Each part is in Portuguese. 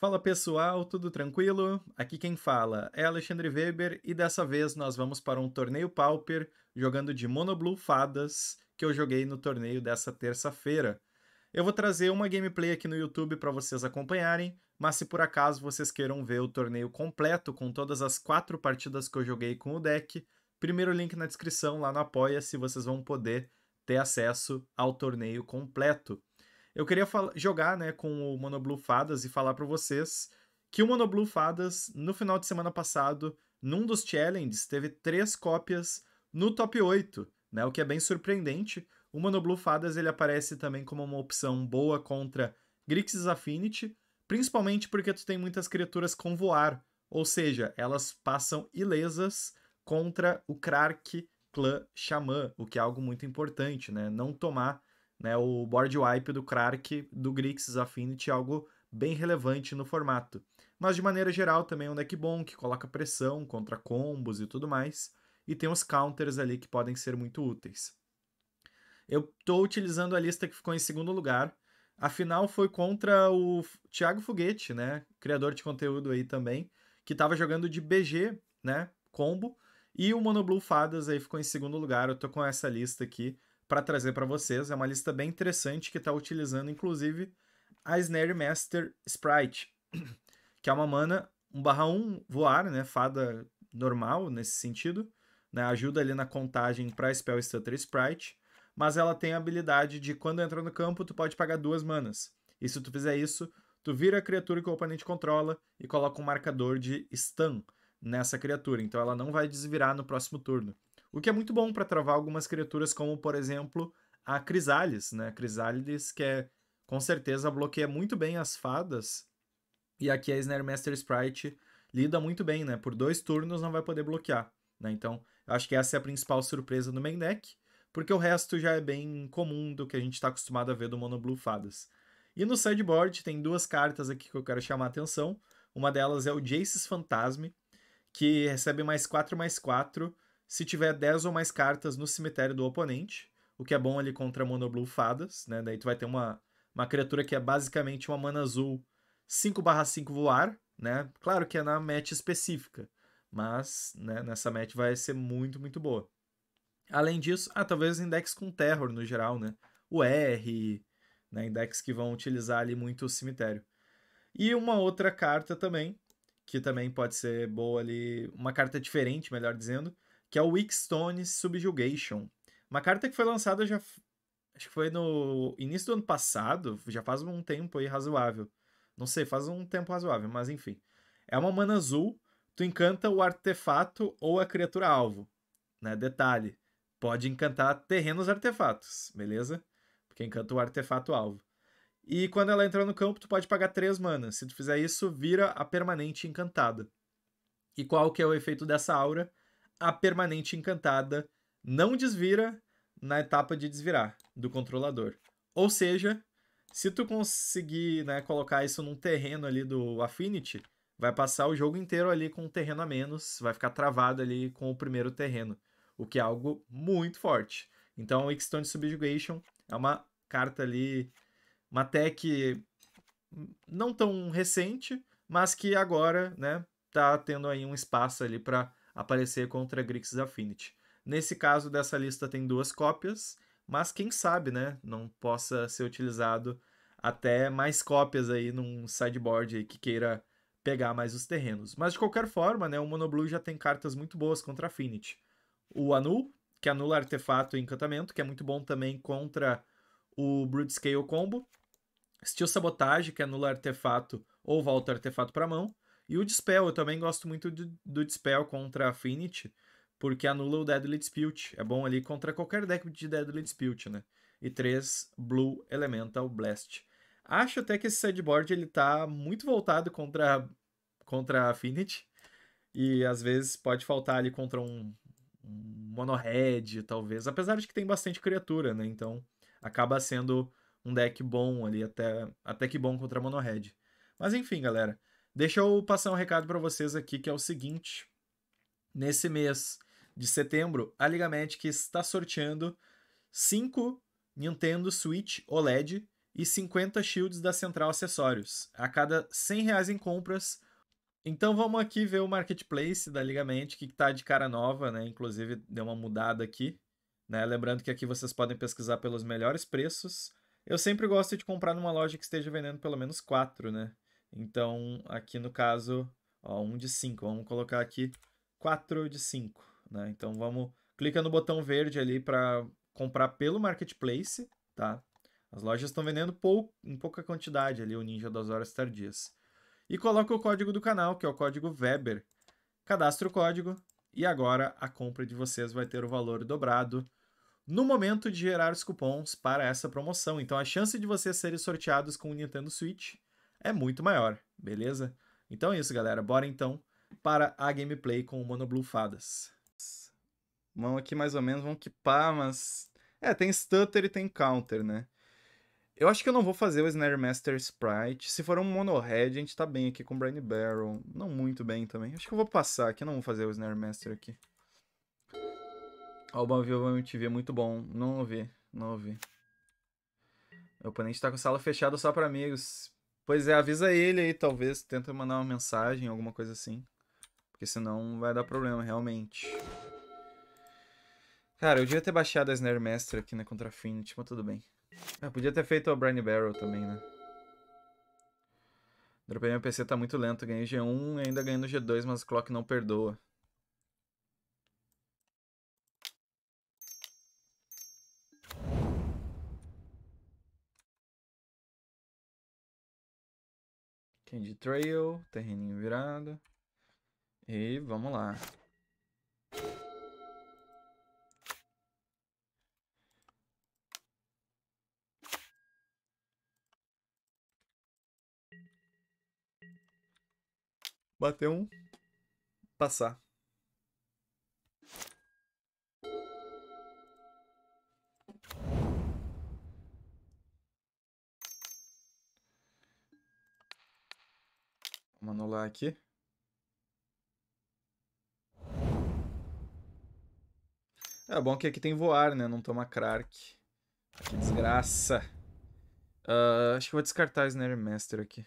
Fala pessoal, tudo tranquilo? Aqui quem fala é Alexandre Weber e dessa vez nós vamos para um torneio Pauper jogando de Monoblue Fadas que eu joguei no torneio dessa terça-feira. Eu vou trazer uma gameplay aqui no YouTube para vocês acompanharem, mas se por acaso vocês queiram ver o torneio completo com todas as quatro partidas que eu joguei com o deck, primeiro link na descrição lá no Apoia-se vocês vão poder ter acesso ao torneio completo. Eu queria jogar né, com o Monoblue Fadas e falar para vocês que o Monoblue Fadas, no final de semana passado, num dos challenges, teve três cópias no top 8, né, o que é bem surpreendente. O Monoblue Fadas ele aparece também como uma opção boa contra Grixis Affinity, principalmente porque tu tem muitas criaturas com voar, ou seja, elas passam ilesas contra o Krark Clã Xamã, o que é algo muito importante, né? Não tomar né, o board wipe do Clark do Grixis Affinity, é algo bem relevante no formato. Mas de maneira geral também é um deck bom, que coloca pressão contra combos e tudo mais, e tem os counters ali que podem ser muito úteis. Eu estou utilizando a lista que ficou em segundo lugar, afinal foi contra o Thiago Foguete, né, criador de conteúdo aí também, que estava jogando de BG, né, combo, e o Monoblue Fadas aí ficou em segundo lugar, eu tô com essa lista aqui, para trazer para vocês. É uma lista bem interessante que está utilizando, inclusive, a Snare Master Sprite, que é uma mana 1/1 voar, né? Fada normal nesse sentido. Né? Ajuda ali na contagem para Spell Stutter Sprite. Mas ela tem a habilidade de, quando entra no campo, tu pode pagar duas manas. E se tu fizer isso, tu vira a criatura que o oponente controla e coloca um marcador de stun nessa criatura. Então ela não vai desvirar no próximo turno o que é muito bom para travar algumas criaturas como, por exemplo, a Crisales, né? Crisales que é, com certeza bloqueia muito bem as fadas e aqui a Snare Master Sprite lida muito bem, né? Por dois turnos não vai poder bloquear, né? Então, acho que essa é a principal surpresa do main deck, porque o resto já é bem comum do que a gente está acostumado a ver do Mono Blue Fadas. E no sideboard tem duas cartas aqui que eu quero chamar a atenção. Uma delas é o Jace's Fantasme, que recebe mais 4 mais 4 se tiver 10 ou mais cartas no cemitério do oponente, o que é bom ali contra Monoblue Fadas, né? Daí tu vai ter uma, uma criatura que é basicamente uma mana azul 5/5 voar, né? Claro que é na match específica, mas né, nessa match vai ser muito, muito boa. Além disso, ah, talvez index com terror no geral, né? O R, né, index que vão utilizar ali muito o cemitério. E uma outra carta também, que também pode ser boa ali, uma carta diferente, melhor dizendo, que é o Wickstone Subjugation. Uma carta que foi lançada já. Acho que foi no início do ano passado, já faz um tempo aí razoável. Não sei, faz um tempo razoável, mas enfim. É uma mana azul, tu encanta o artefato ou a criatura alvo. Né? Detalhe, pode encantar terrenos artefatos, beleza? Porque encanta o artefato alvo. E quando ela entra no campo, tu pode pagar 3 manas. Se tu fizer isso, vira a permanente encantada. E qual que é o efeito dessa aura? a permanente encantada não desvira na etapa de desvirar do controlador. Ou seja, se tu conseguir né, colocar isso num terreno ali do Affinity, vai passar o jogo inteiro ali com um terreno a menos, vai ficar travado ali com o primeiro terreno, o que é algo muito forte. Então, o Xtone Subjugation é uma carta ali, uma tech não tão recente, mas que agora, né, tá tendo aí um espaço ali para aparecer contra Grixis Affinity. Nesse caso, dessa lista tem duas cópias, mas quem sabe, né? Não possa ser utilizado até mais cópias aí num sideboard aí que queira pegar mais os terrenos. Mas de qualquer forma, né, o Monoblue já tem cartas muito boas contra Affinity. O Anul, que anula artefato e encantamento, que é muito bom também contra o Scale Combo. Steel Sabotage, que anula artefato ou volta artefato para mão. E o Dispel, eu também gosto muito do, do Dispel contra Affinity, porque anula o Deadly Dispute. É bom ali contra qualquer deck de Deadly Dispute, né? E 3, Blue Elemental Blast. Acho até que esse sideboard ele tá muito voltado contra, contra Affinity. E às vezes pode faltar ali contra um, um mono-red, talvez. Apesar de que tem bastante criatura, né? Então acaba sendo um deck bom ali, até, até que bom contra mono-red. Mas enfim, galera. Deixa eu passar um recado para vocês aqui que é o seguinte: nesse mês de setembro, a Liga Magic está sorteando 5 Nintendo Switch OLED e 50 shields da Central Acessórios, a cada 100 reais em compras. Então vamos aqui ver o marketplace da Liga Magic, que está de cara nova, né? Inclusive deu uma mudada aqui. Né? Lembrando que aqui vocês podem pesquisar pelos melhores preços. Eu sempre gosto de comprar numa loja que esteja vendendo pelo menos 4, né? Então, aqui no caso, ó, 1 de 5. Vamos colocar aqui 4 de 5. Né? Então, vamos... Clica no botão verde ali para comprar pelo Marketplace, tá? As lojas estão vendendo pou, em pouca quantidade ali o Ninja das Horas Tardias. E coloca o código do canal, que é o código Weber. Cadastra o código e agora a compra de vocês vai ter o valor dobrado no momento de gerar os cupons para essa promoção. Então a chance de vocês serem sorteados com o Nintendo Switch é muito maior, beleza? Então é isso, galera. Bora então para a gameplay com o Mono Blue Fadas. Vão aqui mais ou menos, vão quipar, mas... É, tem Stutter e tem Counter, né? Eu acho que eu não vou fazer o Snare Master Sprite. Se for um Mono Head, a gente tá bem aqui com o Brain Barrel. Não muito bem também. Acho que eu vou passar aqui, eu não vou fazer o Snare Master aqui. Ó, o te ver muito bom. Não ouvi, não ouvi. Meu oponente tá com sala fechada só pra amigos. Pois é, avisa ele aí, talvez. Tenta mandar uma mensagem, alguma coisa assim. Porque senão vai dar problema, realmente. Cara, eu devia ter baixado a Snare Master aqui na Contra Finity, mas tudo bem. Eu ah, podia ter feito a Brine Barrel também, né? Dropei meu PC, tá muito lento. Ganhei G1 ainda ganhei no G2, mas o clock não perdoa. Candy Trail, terreninho virado. E vamos lá. Bater um. Passar. Vamos anular aqui. É bom é que aqui tem voar, né? Não toma crack. Que desgraça. Uh, acho que vou descartar o Snare Master aqui.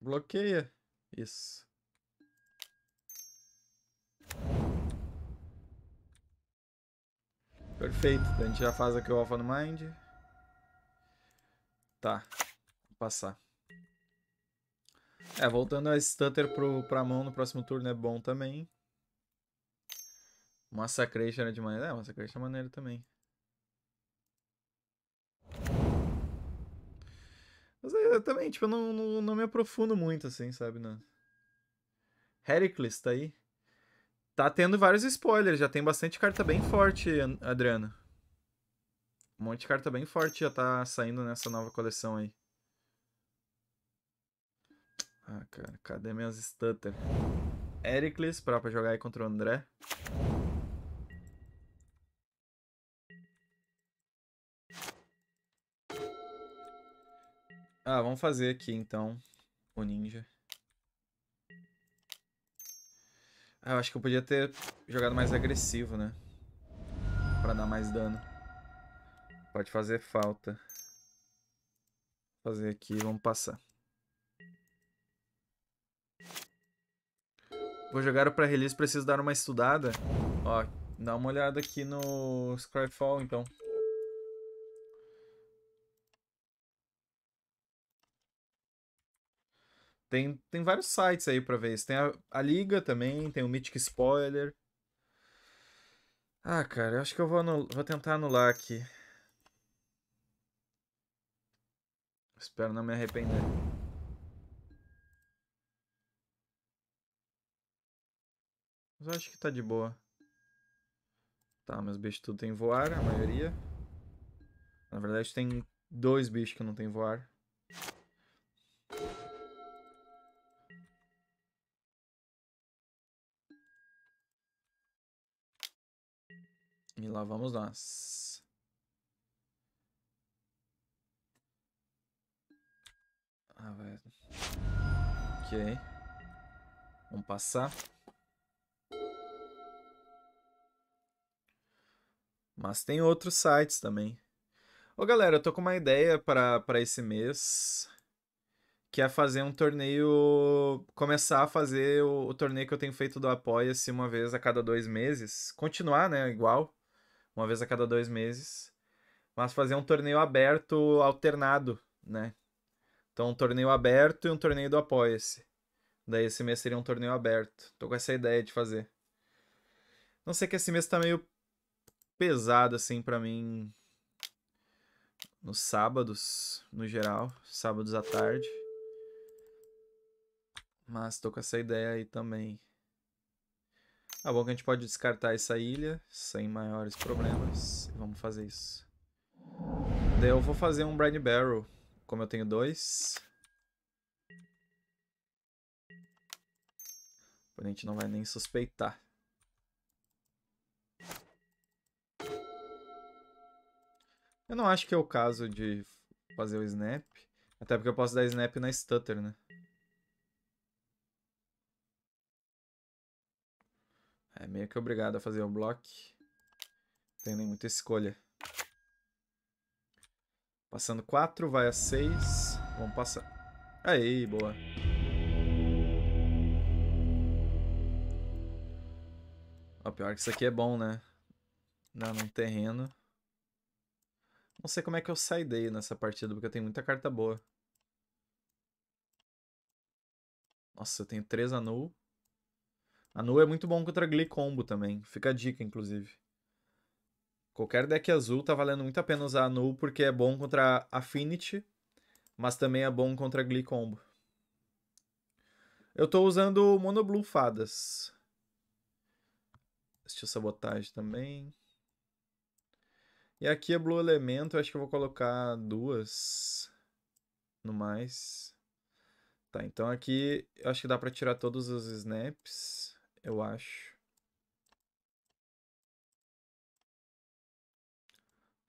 Bloqueia. Isso. Perfeito. Então, a gente já faz aqui o Alpha no Mind. Tá. Vou passar. É, voltando a Stutter pro, pra mão no próximo turno é bom também. Massacration era é de maneira. É, Massacration é maneiro também. Mas eu também, tipo, eu não, não, não me aprofundo muito, assim, sabe? Não. Né? Heracles tá aí? Tá tendo vários spoilers, já tem bastante carta bem forte, Adriano. Um monte de carta bem forte já tá saindo nessa nova coleção aí. Ah, cara, cadê minhas stutter? Ericles, pra, pra jogar aí contra o André. Ah, vamos fazer aqui então o ninja. Ah, eu acho que eu podia ter jogado mais agressivo, né? Pra dar mais dano. Pode fazer falta. Vou fazer aqui, vamos passar. Vou jogar o pré-release, preciso dar uma estudada. Ó, dá uma olhada aqui no Scryfall, então. Tem, tem vários sites aí pra ver isso. Tem a, a Liga também, tem o Mythic Spoiler. Ah, cara, eu acho que eu vou, anul... vou tentar anular aqui. Espero não me arrepender. Mas eu acho que tá de boa. Tá, meus bichos tudo tem voar, a maioria. Na verdade tem dois bichos que não tem voar. E lá vamos nós. Ah, velho. Ok. Vamos passar. Mas tem outros sites também. Ô galera, eu tô com uma ideia para esse mês. Que é fazer um torneio. Começar a fazer o, o torneio que eu tenho feito do Apoia-se uma vez a cada dois meses. Continuar, né? Igual uma vez a cada dois meses, mas fazer um torneio aberto alternado, né? Então, um torneio aberto e um torneio do Apoia-se. Daí esse mês seria um torneio aberto. Tô com essa ideia de fazer. Não sei que esse mês tá meio pesado, assim, para mim. Nos sábados, no geral. Sábados à tarde. Mas tô com essa ideia aí também. Tá bom que a gente pode descartar essa ilha sem maiores problemas. Vamos fazer isso. Daí eu vou fazer um Brand Barrel. Como eu tenho dois. A gente não vai nem suspeitar. Eu não acho que é o caso de fazer o snap. Até porque eu posso dar snap na stutter, né? É meio que obrigado a fazer o block. Não tem nem muita escolha. Passando 4, vai a 6. Vamos passar. Aí, boa. O pior que isso aqui é bom, né? Dá num terreno. Não sei como é que eu saidei nessa partida, porque eu tenho muita carta boa. Nossa, eu tenho 3 anul. A Nu é muito bom contra Glee Combo também. Fica a dica, inclusive. Qualquer deck azul tá valendo muito a pena usar a Nu, porque é bom contra Affinity, mas também é bom contra Glee Combo. Eu tô usando Mono Blue Fadas. Assistiu Sabotagem também. E aqui é Blue Elemento, acho que eu vou colocar duas no mais. Tá, então aqui eu acho que dá pra tirar todos os snaps eu acho.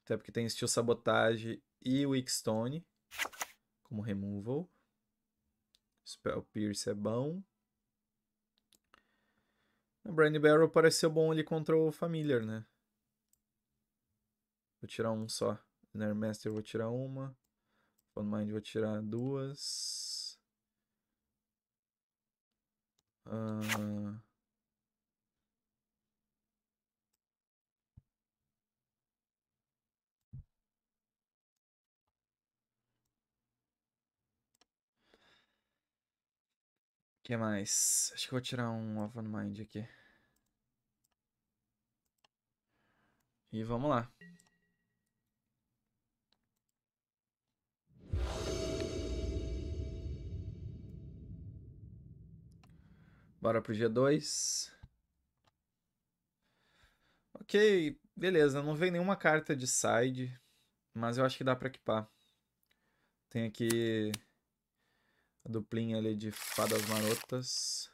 Até porque tem Steel Sabotage e Wickstone como removal. Spell Pierce é bom. O Brand Barrel pareceu bom ali contra o Familiar, né? Vou tirar um só. Nermaster vou tirar uma. Fun Mind vou tirar duas. Uh... que mais? Acho que vou tirar um Open Mind aqui. E vamos lá. Bora pro G2. Ok, beleza. Não vem nenhuma carta de side, mas eu acho que dá pra equipar. Tem aqui a duplinha ali de fadas marotas.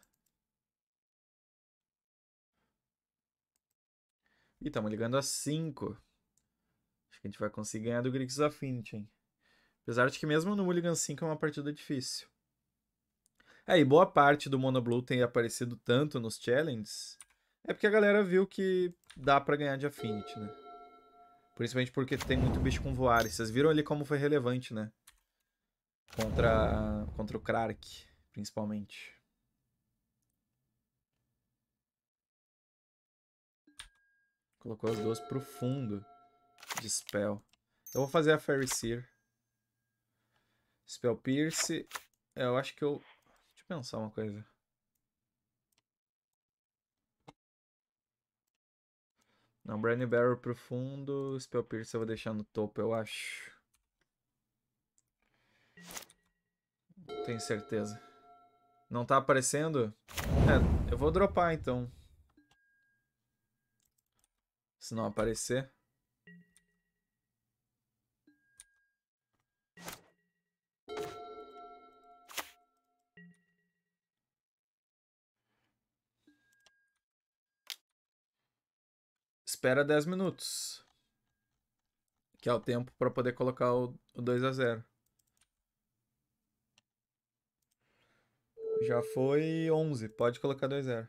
E estamos ligando a 5. Acho que a gente vai conseguir ganhar do Grixis Affinity, hein? Apesar de que mesmo no Mulligan 5 é uma partida difícil. É, e boa parte do Mono Blue tem aparecido tanto nos challenges é porque a galera viu que dá para ganhar de Affinity, né? Principalmente porque tem muito bicho com voar. E vocês viram ali como foi relevante, né? Contra, contra o Clark, principalmente. Colocou as duas pro fundo. Dispel. Eu vou fazer a Fairy Seer. Spell Pierce. É, eu acho que eu... Deixa eu pensar uma coisa. Não, Brand Barrel pro fundo. Spell Pierce eu vou deixar no topo, eu acho. Tenho certeza. Não tá aparecendo? É, eu vou dropar então. Se não aparecer. Espera 10 minutos. Que é o tempo para poder colocar o 2 a 0. Já foi 11, pode colocar 2-0.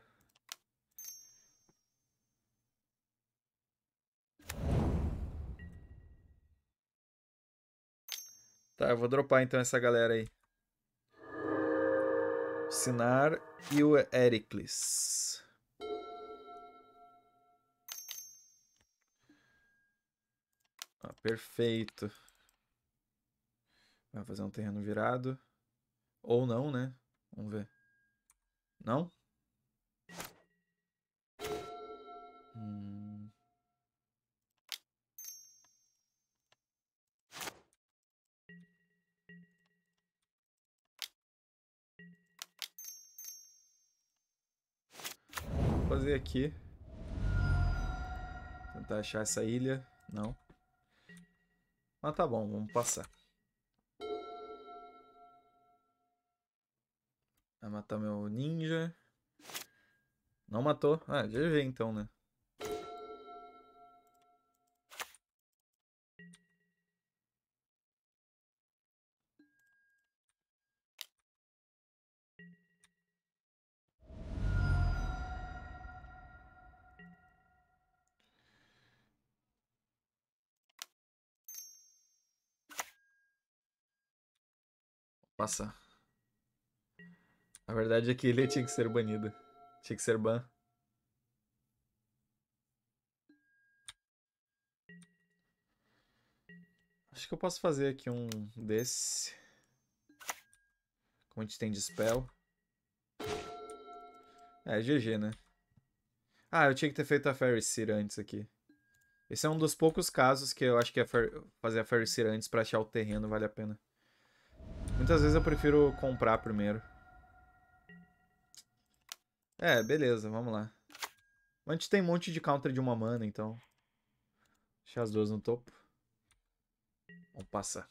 Tá, eu vou dropar então essa galera aí. Sinar e o Ericles. Ah, perfeito. Vai fazer um terreno virado. Ou não, né? Vamos ver. Não? Hum... Vou fazer aqui. Tentar achar essa ilha. Não. Mas tá bom, vamos passar. Vai matar meu ninja. Não matou. Ah, GG então, né? Passa. A verdade é que ele tinha que ser banido. Tinha que ser ban. Acho que eu posso fazer aqui um desse. Como a gente tem de spell. É, GG, é né? Ah, eu tinha que ter feito a Fairy Seer antes aqui. Esse é um dos poucos casos que eu acho que fazer a Fairy Seer antes pra achar o terreno vale a pena. Muitas vezes eu prefiro comprar primeiro. É, beleza, vamos lá. A gente tem um monte de counter de uma mana, então. Deixa as duas no topo. Vamos passar.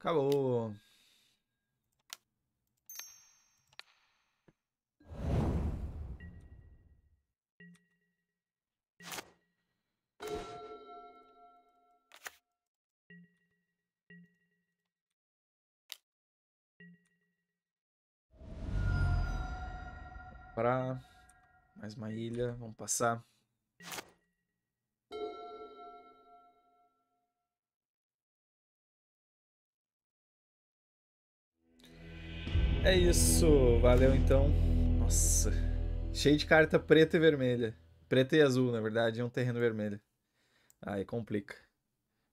Acabou. parar. Mais uma ilha, vamos passar. É isso, valeu então. Nossa, cheio de carta preta e vermelha. Preta e azul, na verdade, e um terreno vermelho. Aí complica.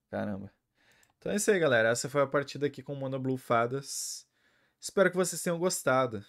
Caramba. Então é isso aí, galera. Essa foi a partida aqui com Mono Blue Fadas. Espero que vocês tenham gostado.